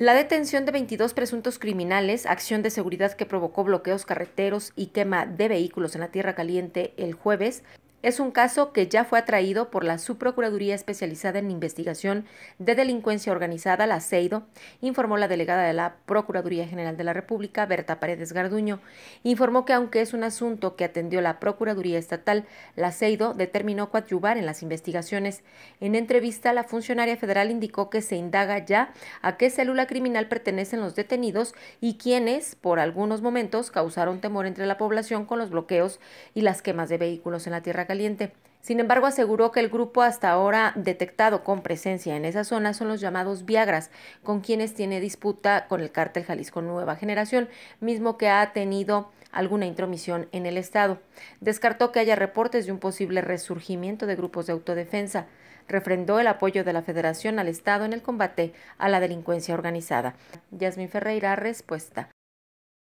La detención de 22 presuntos criminales, acción de seguridad que provocó bloqueos carreteros y quema de vehículos en la Tierra Caliente el jueves, es un caso que ya fue atraído por la Subprocuraduría Especializada en Investigación de Delincuencia Organizada, la CEIDO, informó la delegada de la Procuraduría General de la República, Berta Paredes Garduño. Informó que aunque es un asunto que atendió la Procuraduría Estatal, la CEIDO determinó coadyuvar en las investigaciones. En entrevista, la funcionaria federal indicó que se indaga ya a qué célula criminal pertenecen los detenidos y quienes, por algunos momentos, causaron temor entre la población con los bloqueos y las quemas de vehículos en la tierra Caliente. Sin embargo, aseguró que el grupo hasta ahora detectado con presencia en esa zona son los llamados Viagras, con quienes tiene disputa con el cártel Jalisco Nueva Generación, mismo que ha tenido alguna intromisión en el Estado. Descartó que haya reportes de un posible resurgimiento de grupos de autodefensa. Refrendó el apoyo de la Federación al Estado en el combate a la delincuencia organizada. Yasmin Ferreira, respuesta.